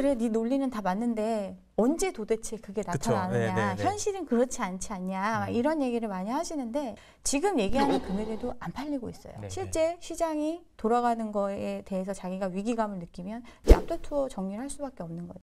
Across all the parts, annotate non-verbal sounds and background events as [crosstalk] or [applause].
그래 네 논리는 다 맞는데 언제 도대체 그게 나타나느냐 네, 네, 네. 현실은 그렇지 않지 않냐 음. 이런 얘기를 많이 하시는데 지금 얘기하는 금액에도 [laughs] 안 팔리고 있어요 네, 네. 실제 시장이 돌아가는 거에 대해서 자기가 위기감을 느끼면 짭도 투어 정리를 할 수밖에 없는 거죠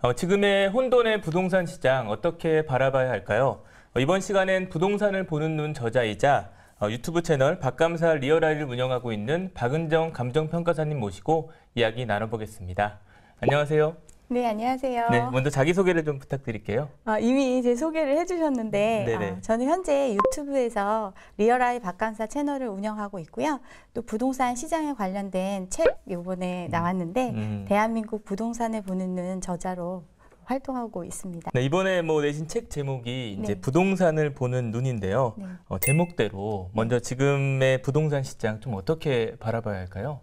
어, 지금의 혼돈의 부동산 시장 어떻게 바라봐야 할까요? 어, 이번 시간엔 부동산을 보는 눈 저자이자 어, 유튜브 채널 박감사 리얼아이를 운영하고 있는 박은정 감정평가사님 모시고 이야기 나눠보겠습니다. 안녕하세요. 네, 안녕하세요. 네, 먼저 자기소개를 좀 부탁드릴게요. 아, 이미 제 소개를 해주셨는데 아, 저는 현재 유튜브에서 리얼아이 박감사 채널을 운영하고 있고요. 또 부동산 시장에 관련된 책 요번에 음. 나왔는데 음. 대한민국 부동산을 보는 저자로 활동하고 있습니다. 네, 이번에 뭐 내신 책 제목이 이제 네. 부동산을 보는 눈인데요. 네. 어, 제목대로 먼저 네. 지금의 부동산 시장 좀 어떻게 바라봐야 할까요?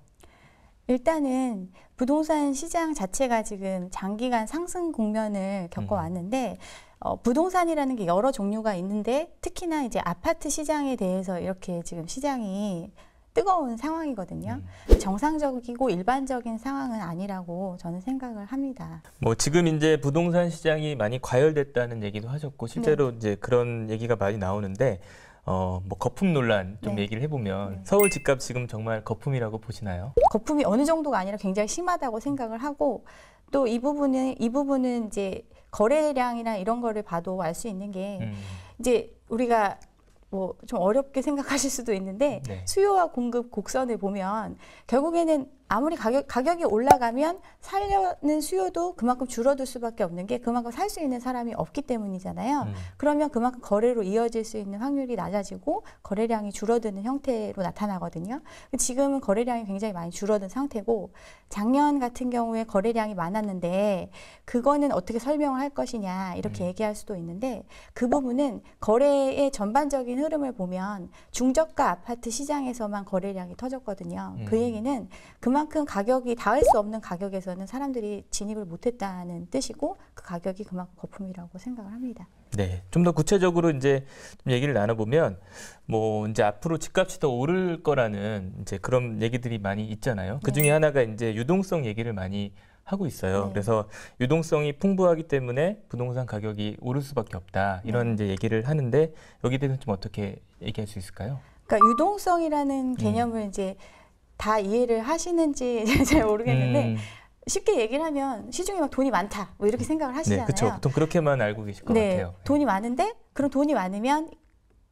일단은 부동산 시장 자체가 지금 장기간 상승 국면을 겪어왔는데 음. 어, 부동산이라는 게 여러 종류가 있는데 특히나 이제 아파트 시장에 대해서 이렇게 지금 시장이 뜨거운 상황이거든요. 음. 정상적이고 일반적인 상황은 아니라고 저는 생각을 합니다. 뭐 지금 이제 부동산 시장이 많이 과열됐다는 얘기도 하셨고 실제로 네. 이제 그런 얘기가 많이 나오는데 어, 뭐 거품 논란 좀 네. 얘기를 해보면 네. 서울 집값 지금 정말 거품이라고 보시나요? 거품이 어느 정도가 아니라 굉장히 심하다고 생각을 하고 또 이 부분은 이 부분은 이제 거래량이나 이런 거를 봐도 알 수 있는 게 음. 이제 우리가 뭐좀 어렵게 생각하실 수도 있는데 네. 수요와 공급 곡선을 보면 결국에는 아무리 가격, 가격이 올라가면 살려는 수요도 그만큼 줄어들 수밖에 없는 게 그만큼 살 수 있는 사람이 없기 때문이잖아요. 음. 그러면 그만큼 거래로 이어질 수 있는 확률이 낮아지고 거래량이 줄어드는 형태로 나타나거든요. 지금은 거래량이 굉장히 많이 줄어든 상태고 작년 같은 경우에 거래량이 많았는데 그거는 어떻게 설명을 할 것이냐 이렇게 음. 얘기할 수도 있는데 그 부분은 거래의 전반적인 흐름을 보면 중저가 아파트 시장에서만 거래량이 터졌거든요. 그 음. 그 얘기는 그만 그만큼 가격이 닿을 수 없는 가격에서는 사람들이 진입을 못했다는 뜻이고 그 가격이 그만큼 거품이라고 생각을 합니다. 네, 좀 더 구체적으로 이제 좀 얘기를 나눠보면 뭐 이제 앞으로 집값이 더 오를 거라는 이제 그런 얘기들이 많이 있잖아요. 그 중에 네. 하나가 이제 유동성 얘기를 많이 하고 있어요. 네. 그래서 유동성이 풍부하기 때문에 부동산 가격이 오를 수밖에 없다 이런 네. 이제 얘기를 하는데 여기 대해서 좀 어떻게 얘기할 수 있을까요? 그러니까 유동성이라는 음. 개념을 음. 이제 다 이해를 하시는지 [laughs] 잘 모르겠는데 음. 쉽게 얘기를 하면 시중에 막 돈이 많다 뭐 이렇게 생각을 네, 하시잖아요. 네, 그렇죠. 보통 그렇게만 알고 계실 것 네, 같아요. 돈이 많은데 그럼 돈이 많으면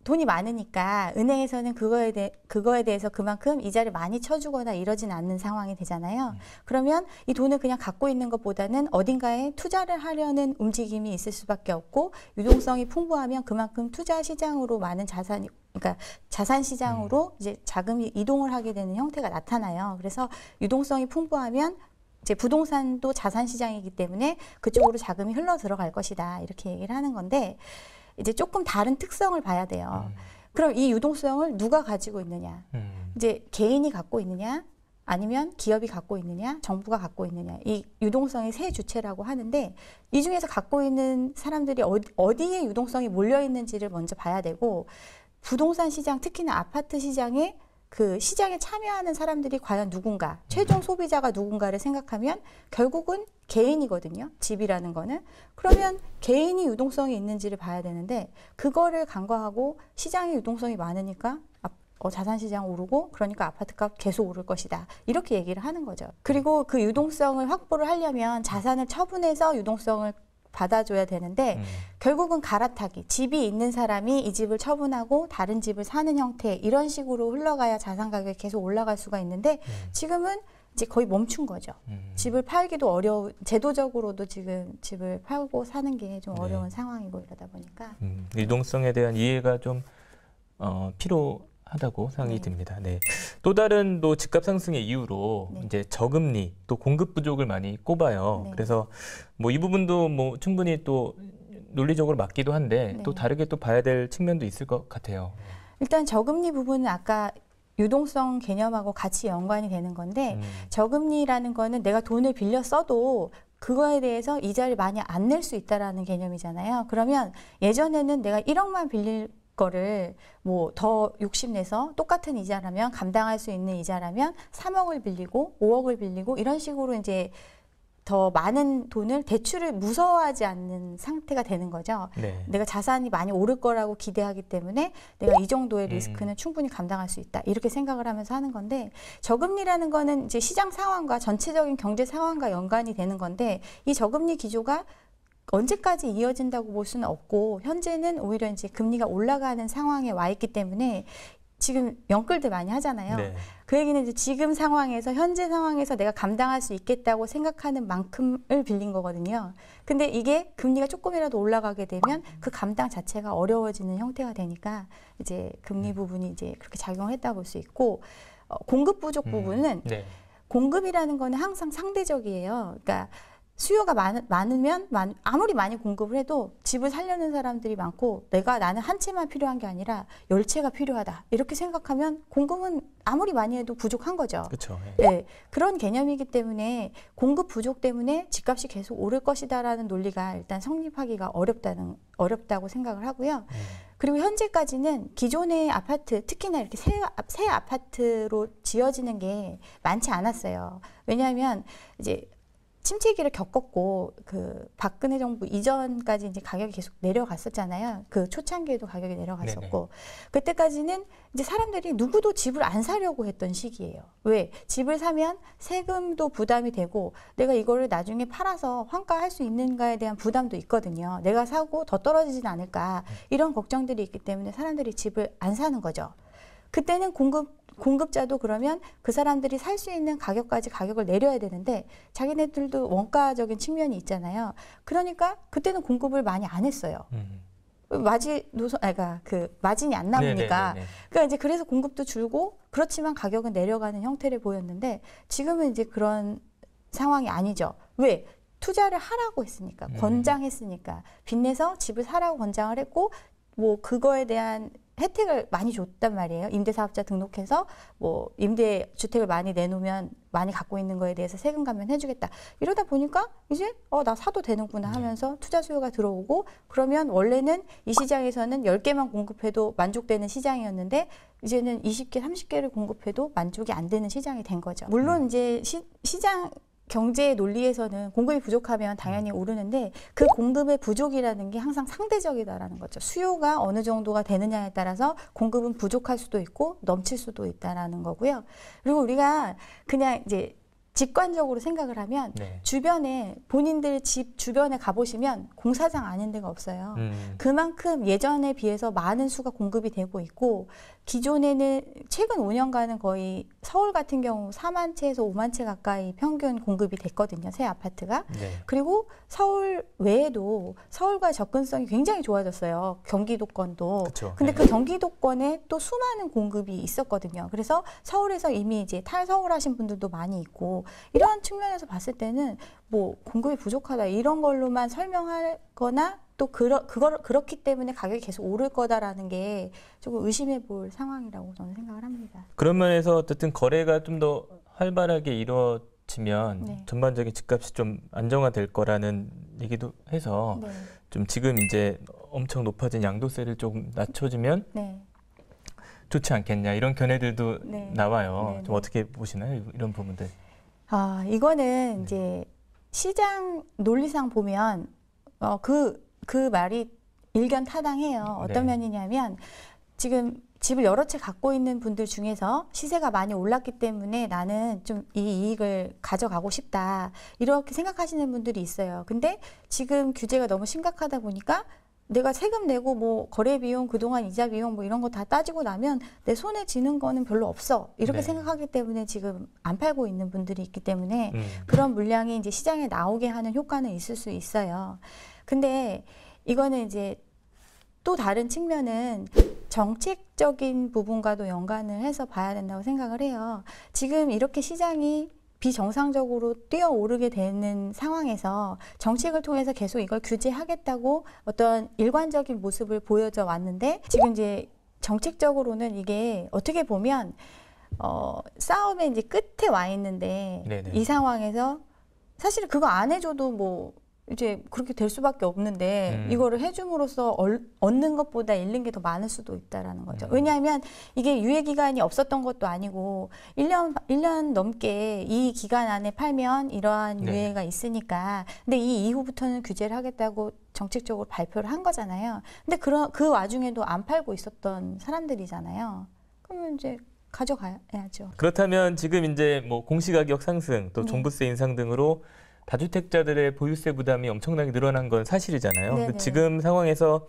돈이 많으니까 은행에서는 그거에, 대, 그거에 대해서 그만큼 이자를 많이 쳐주거나 이러진 않는 상황이 되잖아요. 음. 그러면 이 돈을 그냥 갖고 있는 것보다는 어딘가에 투자를 하려는 움직임이 있을 수밖에 없고 유동성이 풍부하면 그만큼 투자 시장으로 많은 자산이 그러니까 자산 시장으로 음. 이제 자금이 이동을 하게 되는 형태가 나타나요. 그래서 유동성이 풍부하면 이제 부동산도 자산 시장이기 때문에 그쪽으로 자금이 흘러 들어갈 것이다. 이렇게 얘기를 하는 건데 이제 조금 다른 특성을 봐야 돼요. 음. 그럼 이 유동성을 누가 가지고 있느냐? 음. 이제 개인이 갖고 있느냐? 아니면 기업이 갖고 있느냐, 정부가 갖고 있느냐, 이 유동성의 세 주체라고 하는데 이 중에서 갖고 있는 사람들이 어, 어디에 유동성이 몰려 있는지를 먼저 봐야 되고 부동산 시장, 특히나 아파트 시장에 그 시장에 참여하는 사람들이 과연 누군가, 최종 소비자가 누군가를 생각하면 결국은 개인이거든요. 집이라는 거는. 그러면 개인이 유동성이 있는지를 봐야 되는데 그거를 간과하고 시장의 유동성이 많으니까 아, 어, 자산시장 오르고 그러니까 아파트값 계속 오를 것이다 이렇게 얘기를 하는 거죠 그리고 그 유동성을 확보를 하려면 자산을 처분해서 유동성을 받아줘야 되는데 음. 결국은 갈아타기 집이 있는 사람이 이 집을 처분하고 다른 집을 사는 형태 이런 식으로 흘러가야 자산 가격이 계속 올라갈 수가 있는데 음. 지금은 이제 거의 멈춘 거죠. 음. 집을 팔기도 어려운 제도적으로도 지금 집을 팔고 사는 게좀 네. 어려운 네. 상황이고 이러다 보니까 음, 유동성에 그 대한 이해가 좀 어, 필요 하다고 생각이 네. 듭니다. 네. 또 다른 또 집값 상승의 이유로 네. 이제 저금리 또 공급 부족을 많이 꼽아요. 네. 그래서 뭐 이 부분도 뭐 충분히 또 논리적으로 맞기도 한데 네. 또 다르게 또 봐야 될 측면도 있을 것 같아요. 일단 저금리 부분은 아까 유동성 개념하고 같이 연관이 되는 건데 음. 저금리라는 거는 내가 돈을 빌려 써도 그거에 대해서 이자를 많이 안 낼 수 있다라는 개념이잖아요. 그러면 예전에는 내가 1억만 빌릴 거를 뭐 더 욕심내서 똑같은 이자라면 감당할 수 있는 이자라면 3억을 빌리고 5억을 빌리고 이런 식으로 이제 더 많은 돈을 대출을 무서워하지 않는 상태가 되는 거죠. 네. 내가 자산이 많이 오를 거라고 기대하기 때문에 내가 이 정도의 음. 리스크는 음. 충분히 감당할 수 있다. 이렇게 생각을 하면서 하는 건데 저금리라는 거는 이제 시장 상황과 전체적인 경제 상황과 연관이 되는 건데 이 저금리 기조가 언제까지 이어진다고 볼 수는 없고 현재는 오히려 이제 금리가 올라가는 상황에 와 있기 때문에 지금 연끌들 많이 하잖아요. 네. 그 얘기는 이제 지금 상황에서 현재 상황에서 내가 감당할 수 있겠다고 생각하는 만큼을 빌린 거거든요. 근데 이게 금리가 조금이라도 올라가게 되면 그 감당 자체가 어려워지는 형태가 되니까 이제 금리 음. 부분이 이제 그렇게 작용했다 볼 수 있고 어, 공급 부족 음, 부분은 음, 네. 공급이라는 거는 항상 상대적이에요. 그러니까 수요가 많, 으면 많, 아무리 많이 공급을 해도 집을 살려는 사람들이 많고 내가 나는 한 채만 필요한 게 아니라 열 채가 필요하다 이렇게 생각하면 공급은 아무리 많이 해도 부족한 거죠. 그렇죠. 예. 네, 그런 개념이기 때문에 공급 부족 때문에 집값이 계속 오를 것이다라는 논리가 일단 성립하기가 어렵다는 어렵다고 생각을 하고요. 음. 그리고 현재까지는 기존의 아파트, 특히나 이렇게 새, 새 아파트로 지어지는 게 많지 않았어요. 왜냐하면 이제 침체기를 겪었고 그 박근혜 정부 이전까지 이제 가격이 계속 내려갔었잖아요. 그 초창기에도 가격이 내려갔었고 네네. 그때까지는 이제 사람들이 누구도 집을 안 사려고 했던 시기예요. 왜? 집을 사면 세금도 부담이 되고 내가 이거를 나중에 팔아서 환가할 수 있는가에 대한 부담도 있거든요. 내가 사고 더 떨어지진 않을까 음. 이런 걱정들이 있기 때문에 사람들이 집을 안 사는 거죠. 그때는 공급 공급자도 그러면 그 사람들이 살 수 있는 가격까지 가격을 내려야 되는데 자기네들도 원가적인 측면이 있잖아요. 그러니까 그때는 공급을 많이 안 했어요. 음. 마진 노선 아까그 그러니까 마진이 안 남으니까 네네네네. 그러니까 이제 그래서 공급도 줄고 그렇지만 가격은 내려가는 형태를 보였는데 지금은 이제 그런 상황이 아니죠. 왜? 투자를 하라고 했으니까 음. 권장했으니까 빚내서 집을 사라고 권장을 했고 뭐 그거에 대한 혜택을 많이 줬단 말이에요. 임대사업자 등록해서 뭐 임대 주택을 많이 내놓으면 많이 갖고 있는 거에 대해서 세금 감면 해주겠다. 이러다 보니까 이제 어 나 사도 되는구나 네. 하면서 투자 수요가 들어오고 그러면 원래는 이 시장에서는 1 0개만 공급해도 만족되는 시장이었는데 이제는 2 0개3 0 개를 공급해도 만족이 안 되는 시장이 된 거죠. 물론 네. 이제 시, 시장 경제 논리에서는 공급이 부족하면 당연히 음. 오르는데 그 공급의 부족이라는 게 항상 상대적이다라는 거죠. 수요가 어느 정도가 되느냐에 따라서 공급은 부족할 수도 있고 넘칠 수도 있다라는 거고요. 그리고 우리가 그냥 이제 직관적으로 생각을 하면 네. 주변에 본인들 집 주변에 가보시면 공사장 아닌 데가 없어요. 음. 그만큼 예전에 비해서 많은 수가 공급이 되고 있고 기존에는 최근 5년간은 거의 서울 같은 경우 4만 채에서 5만 채 가까이 평균 공급이 됐거든요. 새 아파트가. 네. 그리고 서울 외에도 서울과 접근성이 굉장히 좋아졌어요. 경기도권도. 그쵸. 근데 네. 그 경기도권에 또 수많은 공급이 있었거든요. 그래서 서울에서 이미 이제 탈서울 하신 분들도 많이 있고 이러한 측면에서 봤을 때는 뭐 공급이 부족하다 이런 걸로만 설명하거나 또 그러, 그걸, 그렇기 때문에 가격이 계속 오를 거다라는 게 조금 의심해 볼 상황이라고 저는 생각을 합니다. 그런 면에서 어쨌든 거래가 좀 더 활발하게 이루어지면 네. 전반적인 집값이 좀 안정화될 거라는 얘기도 해서 네. 좀 지금 이제 엄청 높아진 양도세를 조금 낮춰주면 네. 좋지 않겠냐 이런 견해들도 네. 나와요. 네, 네. 좀 어떻게 보시나요? 이런 부분들. 아, 이거는 이제 시장 논리상 보면 어, 그그 말이 일견 타당해요. 네. 어떤 네. 면이냐면 지금 집을 여러 채 갖고 있는 분들 중에서 시세가 많이 올랐기 때문에 나는 좀 이 이익을 가져가고 싶다. 이렇게 생각하시는 분들이 있어요. 근데 지금 규제가 너무 심각하다 보니까 내가 세금 내고 뭐 거래 비용, 그동안 이자 비용 뭐 이런 거 다 따지고 나면 내 손에 지는 거는 별로 없어. 이렇게 네. 생각하기 때문에 지금 안 팔고 있는 분들이 있기 때문에 음. 그런 물량이 이제 시장에 나오게 하는 효과는 있을 수 있어요. 근데 이거는 이제 또 다른 측면은 정책적인 부분과도 연관을 해서 봐야 된다고 생각을 해요. 지금 이렇게 시장이 비정상적으로 뛰어오르게 되는 상황에서 정책을 통해서 계속 이걸 규제하겠다고 어떤 일관적인 모습을 보여져 왔는데 지금 이제 정책적으로는 이게 어떻게 보면 어, 싸움의 이제 끝에 와 있는데 네네. 이 상황에서 사실 그거 안 해줘도 뭐 이제 그렇게 될 수밖에 없는데 음. 이거를 해줌으로써 얼, 얻는 것보다 잃는 게 더 많을 수도 있다라는 거죠. 음. 왜냐하면 이게 유예 기간이 없었던 것도 아니고 1년 1년 넘게 이 기간 안에 팔면 이러한 네. 유예가 네. 있으니까 근데 이 이후부터는 규제를 하겠다고 정책적으로 발표를 한 거잖아요. 근데 그런 그 와중에도 안 팔고 있었던 사람들이잖아요. 그러면 이제 가져가야죠. 그렇다면 지금 이제 뭐 공시가격 상승 또 네. 종부세 인상 등으로 다주택자들의 보유세 부담이 엄청나게 늘어난 건 사실이잖아요. 지금 상황에서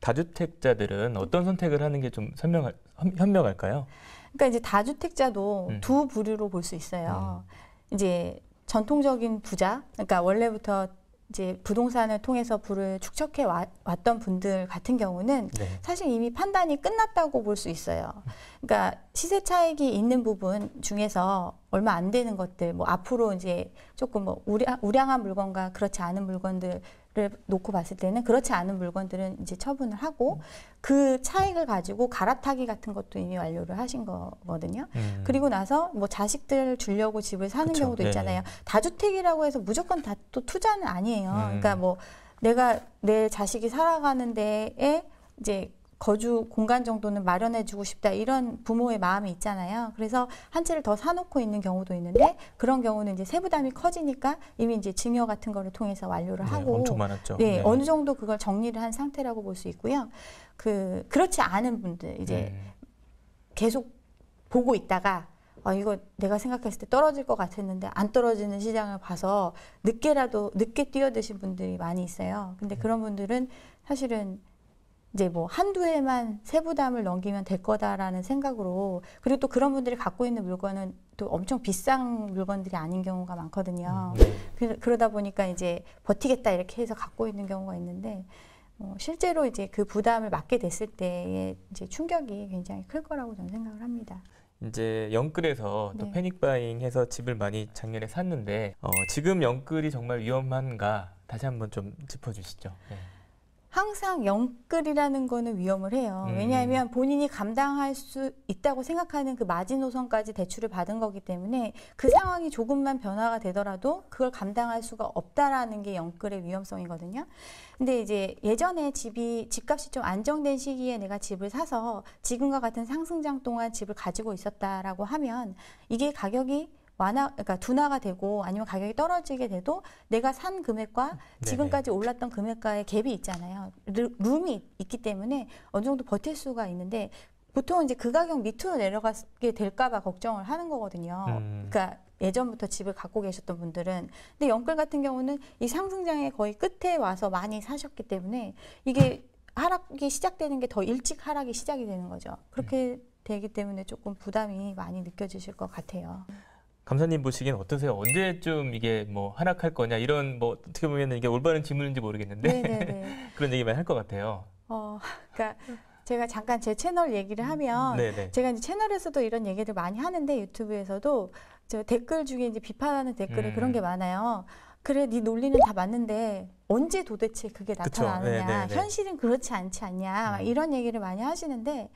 다주택자들은 어떤 선택을 하는 게좀 설명할 현명할까요? 그러니까 이제 다주택자도 음. 두 부류로 볼 수 있어요. 음. 이제 전통적인 부자, 그러니까 원래부터 이제 부동산을 통해서 부를 축적해 왔던 분들 같은 경우는 네. 사실 이미 판단이 끝났다고 볼 수 있어요. 음. 그러니까 시세 차익이 있는 부분 중에서 얼마 안 되는 것들, 뭐 앞으로 이제 조금 뭐 우량, 우량한 물건과 그렇지 않은 물건들을 놓고 봤을 때는 그렇지 않은 물건들은 이제 처분을 하고 그 차익을 가지고 갈아타기 같은 것도 이미 완료를 하신 거거든요. 음. 그리고 나서 뭐 자식들 주려고 집을 사는 그쵸, 경우도 네, 네. 있잖아요. 네. 다주택이라고 해서 무조건 다 또 투자는 아니에요. 음. 그러니까 뭐 내가 내 자식이 살아가는 데에 이제 거주 공간 정도는 마련해 주고 싶다 이런 부모의 마음이 있잖아요. 그래서 한 채를 더 사놓고 있는 경우도 있는데 그런 경우는 이제 세부담이 커지니까 이미 이제 증여 같은 거를 통해서 완료를 네, 하고 네, 엄청 많았죠. 예, 네. 어느 정도 그걸 정리를 한 상태라고 볼 수 있고요. 그 그렇지 않은 분들 이제 네. 계속 보고 있다가 아, 이거 내가 생각했을 때 떨어질 것 같았는데 안 떨어지는 시장을 봐서 늦게라도 늦게 뛰어드신 분들이 많이 있어요. 근데 네. 그런 분들은 사실은 이제 뭐 한두 해만 세부담을 넘기면 될 거다라는 생각으로 그리고 또 그런 분들이 갖고 있는 물건은 또 엄청 비싼 물건들이 아닌 경우가 많거든요. 음, 네. 그, 그러다 보니까 이제 버티겠다 이렇게 해서 갖고 있는 경우가 있는데 어, 실제로 이제 그 부담을 맡게 됐을 때의 이제 충격이 굉장히 클 거라고 저는 생각을 합니다. 이제 영끌에서 네. 또 패닉 바잉해서 집을 많이 작년에 샀는데 어, 지금 영끌이 정말 위험한가 다시 한번 좀 짚어주시죠. 네. 항상 영끌이라는 거는 위험을 해요. 음. 왜냐하면 본인이 감당할 수 있다고 생각하는 그 마지노선까지 대출을 받은 거기 때문에 그 상황이 조금만 변화가 되더라도 그걸 감당할 수가 없다라는 게 영끌의 위험성이거든요. 근데 이제 예전에 집이 집값이 좀 안정된 시기에 내가 집을 사서 지금과 같은 상승장 동안 집을 가지고 있었다라고 하면 이게 가격이 완화, 그러니까 둔화가 되고 아니면 가격이 떨어지게 돼도 내가 산 금액과 음, 지금까지 올랐던 금액과의 갭이 있잖아요. 룸이 있기 때문에 어느 정도 버틸 수가 있는데 보통은 이제 그 가격 밑으로 내려가게 될까봐 걱정을 하는 거거든요. 음. 그러니까 예전부터 집을 갖고 계셨던 분들은 근데 영끌 같은 경우는 이 상승장의 거의 끝에 와서 많이 사셨기 때문에 이게 하락이 시작되는 게 더 일찍 하락이 시작이 되는 거죠. 그렇게 음. 되기 때문에 조금 부담이 많이 느껴지실 것 같아요. 감사님 보시기엔 어떠세요? 언제쯤 이게 뭐 하락할 거냐 이런 뭐 어떻게 보면 이게 올바른 질문인지 모르겠는데 [laughs] 그런 얘기 만할 것 같아요. 어, 그러니까 제가 잠깐 제 채널 얘기를 하면 네네. 제가 이제 채널에서도 이런 얘기를 많이 하는데 유튜브에서도 저 댓글 중에 이제 비판하는 댓글에 음. 그런 게 많아요. 그래, 네 논리는 다 맞는데 언제 도대체 그게 나타나느냐, 네, 네, 네. 현실은 그렇지 않지 않냐 음. 이런 얘기를 많이 하시는데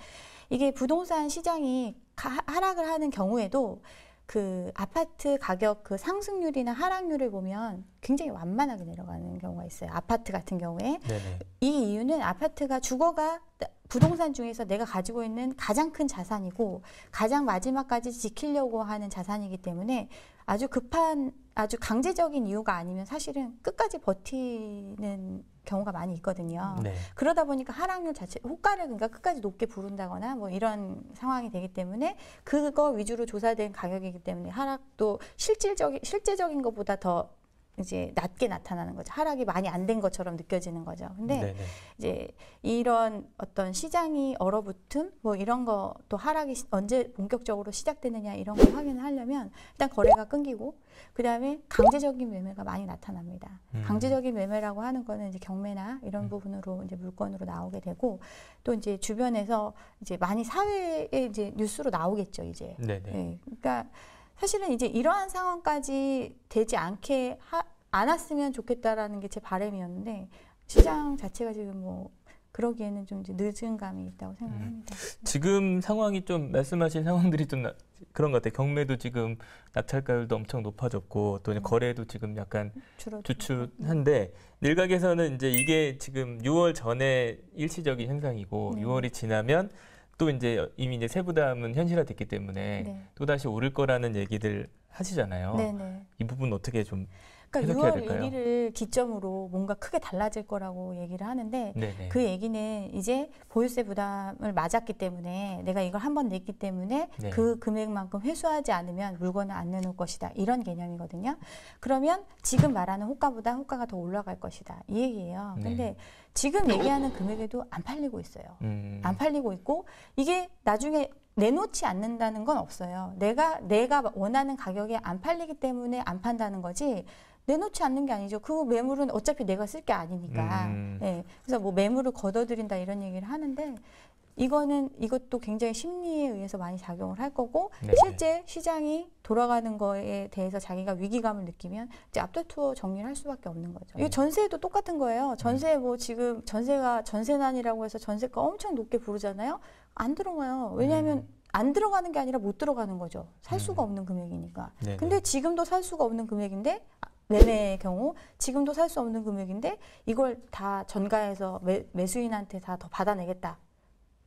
이게 부동산 시장이 하락을 하는 경우에도 그 아파트 가격 그 상승률이나 하락률을 보면 굉장히 완만하게 내려가는 경우가 있어요. 아파트 같은 경우에 네네. 이 이유는 아파트가 주거가 부동산 중에서 내가 가지고 있는 가장 큰 자산이고 가장 마지막까지 지키려고 하는 자산이기 때문에 아주 급한 아주 강제적인 이유가 아니면 사실은 끝까지 버티는 경우가 많이 있거든요. 네. 그러다 보니까 하락률 자체 호가를 그러니까 끝까지 높게 부른다거나 뭐 이런 상황이 되기 때문에 그거 위주로 조사된 가격이기 때문에 하락도 실질적인 실제적인 것보다 더 이제 낮게 나타나는 거죠. 하락이 많이 안 된 것처럼 느껴지는 거죠. 근데 네네. 네. 이제 이런 어떤 시장이 얼어붙음 뭐 이런 거 또 하락이 언제 본격적으로 시작되느냐 이런 걸 확인을 하려면 일단 거래가 끊기고 그다음에 강제적인 매매가 많이 나타납니다. 음. 강제적인 매매라고 하는 거는 이제 경매나 이런 음. 부분으로 이제 물건으로 나오게 되고 또 이제 주변에서 이제 많이 사회에 이제 뉴스로 나오겠죠, 이제. 네네. 네. 네. 예. 그러니까 사실은 이제 이러한 상황까지 되지 않게 하, 않았으면 좋겠다라는 게 제 바람이었는데 시장 자체가 지금 뭐 그러기에는 좀 늦은 감이 있다고 생각합니다. 음. 네. 지금 상황이 좀 말씀하신 상황들이 좀 나, 그런 것 같아요. 경매도 지금 낙찰가율도 엄청 높아졌고 또 음. 거래도 지금 약간 주춤한데 일각에서는 이제 이게 지금 6월 전에 일시적인 현상이고 네. 6월이 지나면 또 이제 이미 이제 세부담은 현실화됐기 때문에 네. 또 다시 오를 거라는 얘기들 하시잖아요. 네네. 네. 이 부분 어떻게 좀 그러니까 6월 될까요? 1일을 기점으로 뭔가 크게 달라질 거라고 얘기를 하는데 네네. 네. 그 얘기는 이제 보유세 부담을 맞았기 때문에 내가 이걸 한번 냈기 때문에 네. 그 금액만큼 회수하지 않으면 물건을 안 내놓을 것이다 이런 개념이거든요. 그러면 지금 말하는 호가보다 호가가 더 올라갈 것이다 이 얘기예요. 네. 근데 지금 어? 얘기하는 금액에도 안 팔리고 있어요. 음. 안 팔리고 있고 이게 나중에 내놓지 않는다는 건 없어요. 내가 내가 원하는 가격에 안 팔리기 때문에 안 판다는 거지 내놓지 않는 게 아니죠. 그 매물은 어차피 내가 쓸 게 아니니까. 음. 예. 그래서 뭐 매물을 걷어들인다 이런 얘기를 하는데 이거는 이것도 굉장히 심리에 의해서 많이 작용을 할 거고 네. 실제 시장이 돌아가는 거에 대해서 자기가 위기감을 느끼면 이제 앞도 투어 정리를 할 수밖에 없는 거죠. 네. 이거 전세도 똑같은 거예요. 전세 음. 뭐 지금 전세가 전세난이라고 해서 전세가 엄청 높게 부르잖아요. 안 들어가요. 왜냐하면 음. 안 들어가는 게 아니라 못 들어가는 거죠. 살 수가 음. 없는 금액이니까. 네네. 네. 근데 지금도 살 수가 없는 금액인데 아, 매매의 경우 지금도 살 수 없는 금액인데 이걸 다 전가해서 매, 매수인한테 다 더 받아내겠다.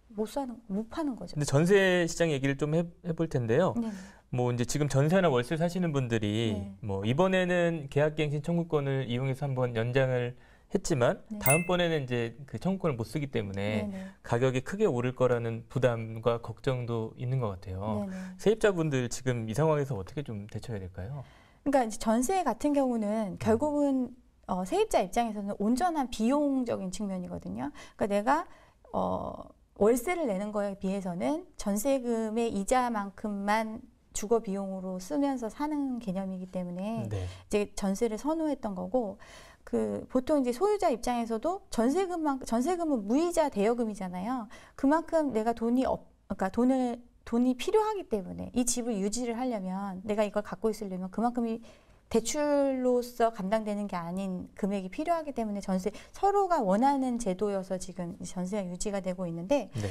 못 사는 못 파는 거죠. 근데 전세 시장 얘기를 좀 해, 해볼 텐데요. 네. 뭐 이제 지금 전세나 월세 사시는 분들이 네. 뭐 이번에는 계약갱신 청구권을 이용해서 한번 연장을 했지만 네. 다음번에는 이제 그 청구권을 못 쓰기 때문에 네, 네. 가격이 크게 오를 거라는 부담과 걱정도 있는 것 같아요. 네, 네 세입자분들 지금 이 상황에서 어떻게 좀 대처해야 될까요? 그러니까 이제 전세 같은 경우는 음. 결국은 어, 세입자 입장에서는 온전한 비용적인 측면이거든요. 그러니까 내가 어, 월세를 내는 거에 비해서는 전세금의 이자만큼만 주거 비용으로 쓰면서 사는 개념이기 때문에 네. 이제 전세를 선호했던 거고 그 보통 이제 소유자 입장에서도 전세금만 전세금은 무이자 대여금이잖아요. 그만큼 내가 돈이 없 그러니까 돈을 돈이 필요하기 때문에 이 집을 유지를 하려면 내가 이걸 갖고 있으려면 그만큼이 대출로서 감당되는 게 아닌 금액이 필요하기 때문에 전세 서로가 원하는 제도여서 지금 전세가 유지가 되고 있는데 네.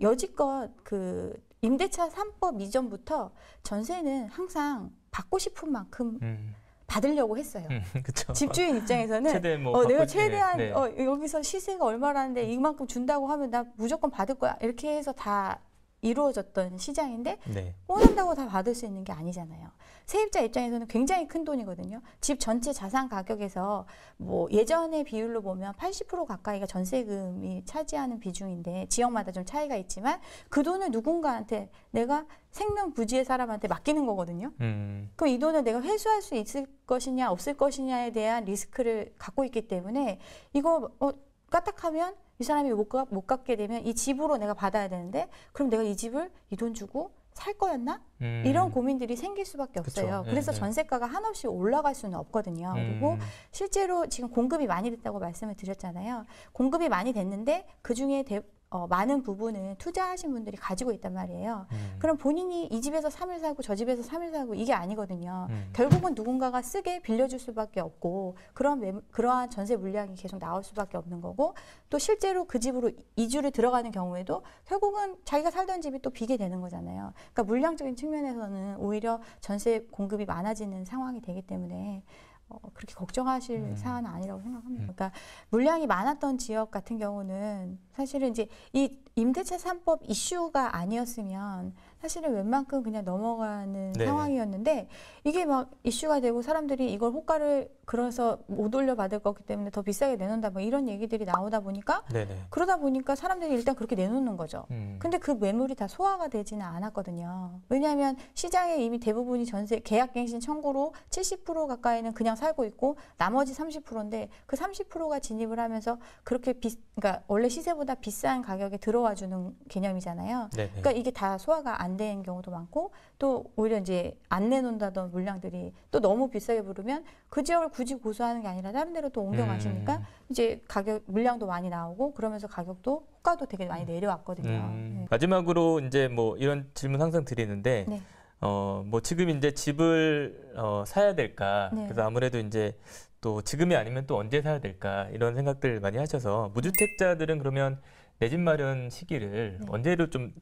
여지껏 그 임대차 3법 이전부터 전세는 항상 받고 싶은 만큼 음. 받으려고 했어요. 음, [laughs] 집주인 입장에서는 최대 뭐 어, 내가 최대한 네. 네. 어, 여기서 시세가 얼마라는데 이만큼 준다고 하면 나 무조건 받을 거야 이렇게 해서 다 이루어졌던 시장인데 네. 원한다고 다 받을 수 있는 게 아니잖아요. 세입자 입장에서는 굉장히 큰 돈이거든요. 집 전체 자산 가격에서 뭐 예전의 비율로 보면 80% 가까이가 전세금이 차지하는 비중인데 지역마다 좀 차이가 있지만 그 돈을 누군가한테 내가 생명부지의 사람한테 맡기는 거거든요. 음. 그럼 이 돈을 내가 회수할 수 있을 것이냐 없을 것이냐에 대한 리스크를 갖고 있기 때문에 이거 어, 까딱하면 이 사람이 못, 가, 못 갖게 되면 이 집으로 내가 받아야 되는데 그럼 내가 이 집을 이 돈 주고 살 거였나? 음. 이런 고민들이 생길 수밖에 없어요. 그쵸. 네, 그래서 네, 전세가가 한없이 올라갈 수는 없거든요. 음. 그리고 실제로 지금 공급이 많이 됐다고 말씀을 드렸잖아요. 공급이 많이 됐는데 그 중에 어, 많은 부분은 투자하신 분들이 가지고 있단 말이에요. 음. 그럼 본인이 이 집에서 삼을 사고 저 집에서 삼을 사고 이게 아니거든요. 음. 결국은 누군가가 쓰게 빌려줄 수밖에 없고 그런 매, 그러한 전세 물량이 계속 나올 수밖에 없는 거고 또 실제로 그 집으로 이주를 들어가는 경우에도 결국은 자기가 살던 집이 또 비게 되는 거잖아요. 그러니까 물량적인 측면에서는 오히려 전세 공급이 많아지는 상황이 되기 때문에 어, 그렇게 걱정하실 음. 사안은 아니라고 생각합니다. 음. 그러니까 물량이 많았던 지역 같은 경우는 사실은 이제 이 임대차 삼법 이슈가 아니었으면 사실은 웬만큼 그냥 넘어가는 네. 상황이었는데 이게 막 이슈가 되고 사람들이 이걸 호가를 그래서 못 올려받을 거기 때문에 더 비싸게 내놓는다 뭐 이런 얘기들이 나오다 보니까 네네. 그러다 보니까 사람들이 일단 그렇게 내놓는 거죠. 음. 근데 그 매물이 다 소화가 되지는 않았거든요. 왜냐하면 시장에 이미 대부분이 전세 계약갱신 청구로 70% 가까이는 그냥 살고 있고 나머지 30%인데 그 30%가 진입을 하면서 그렇게 비 그러니까 원래 시세보다 비싼 가격에 들어와 주는 개념이잖아요. 네네. 그러니까 이게 다 소화가 안안 되는 경우도 많고 또 오히려 이제 안 내놓는다던 물량들이 또 너무 비싸게 부르면 그 지역을 굳이 고수하는 게 아니라 다른 데로 또 옮겨가시니까 음. 이제 가격 물량도 많이 나오고 그러면서 가격도 호가도 되게 많이 음. 내려왔거든요. 음. 네. 마지막으로 이제 뭐 이런 질문 항상 드리는데 네. 어뭐 지금 이제 집을 어 사야 될까? 네. 그래서 아무래도 이제 또 지금이 아니면 또 언제 사야 될까 이런 생각들 많이 하셔서 무주택자들은 그러면 내 집 마련 시기를 네. 언제로 좀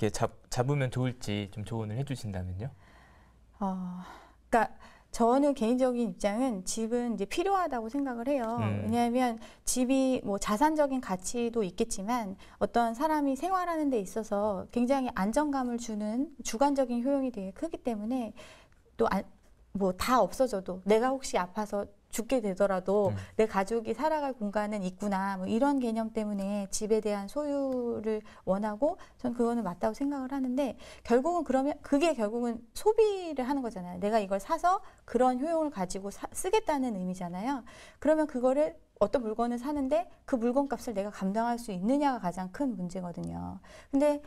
이렇게 잡, 잡으면 좋을지 좀 조언을 해주신다면요? 어, 그러니까 저는 개인적인 입장은 집은 이제 필요하다고 생각을 해요. 음. 왜냐하면 집이 뭐 자산적인 가치도 있겠지만 어떤 사람이 생활하는 데 있어서 굉장히 안정감을 주는 주관적인 효용이 되게 크기 때문에 또뭐다 없어져도 내가 혹시 아파서 죽게 되더라도 음. 내 가족이 살아갈 공간은 있구나 뭐 이런 개념 때문에 집에 대한 소유를 원하고 전 그거는 맞다고 생각을 하는데 결국은 그러면 그게 결국은 소비를 하는 거잖아요 내가 이걸 사서 그런 효용을 가지고 사, 쓰겠다는 의미잖아요 그러면 그거를 어떤 물건을 사는데 그 물건 값을 내가 감당할 수 있느냐가 가장 큰 문제거든요 근데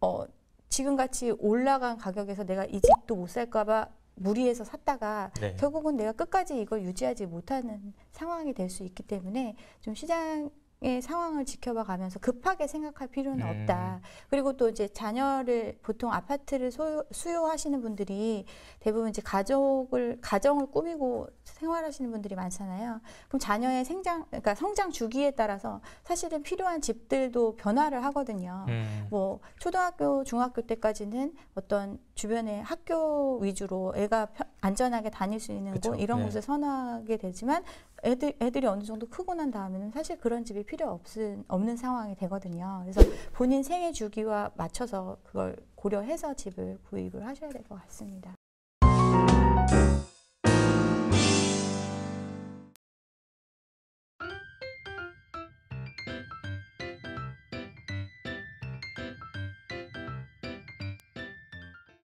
어 지금같이 올라간 가격에서 내가 이 집도 못 살까봐 무리해서 샀다가 네. 결국은 내가 끝까지 이걸 유지하지 못하는 상황이 될 수 있기 때문에 좀 시장 예, 상황을 지켜봐 가면서 급하게 생각할 필요는 네. 없다. 그리고 또 이제 자녀를 보통 아파트를 소유, 수요하시는 분들이 대부분 이제 가족을 가정을 꾸미고 생활하시는 분들이 많잖아요. 그럼 자녀의 생장 그러니까 성장 주기에 따라서 사실은 필요한 집들도 변화를 하거든요. 음. 뭐 초등학교 중학교 때까지는 어떤 주변의 학교 위주로 애가 안전하게 다닐 수 있는 그쵸. 곳 이런 네. 곳을 선호하게 되지만 애들, 애들이 어느 정도 크고 난 다음에는 사실 그런 집이 필요 없은, 없는 상황이 되거든요. 그래서 본인 생애 주기와 맞춰서 그걸 고려해서 집을 구입을 하셔야 될 것 같습니다.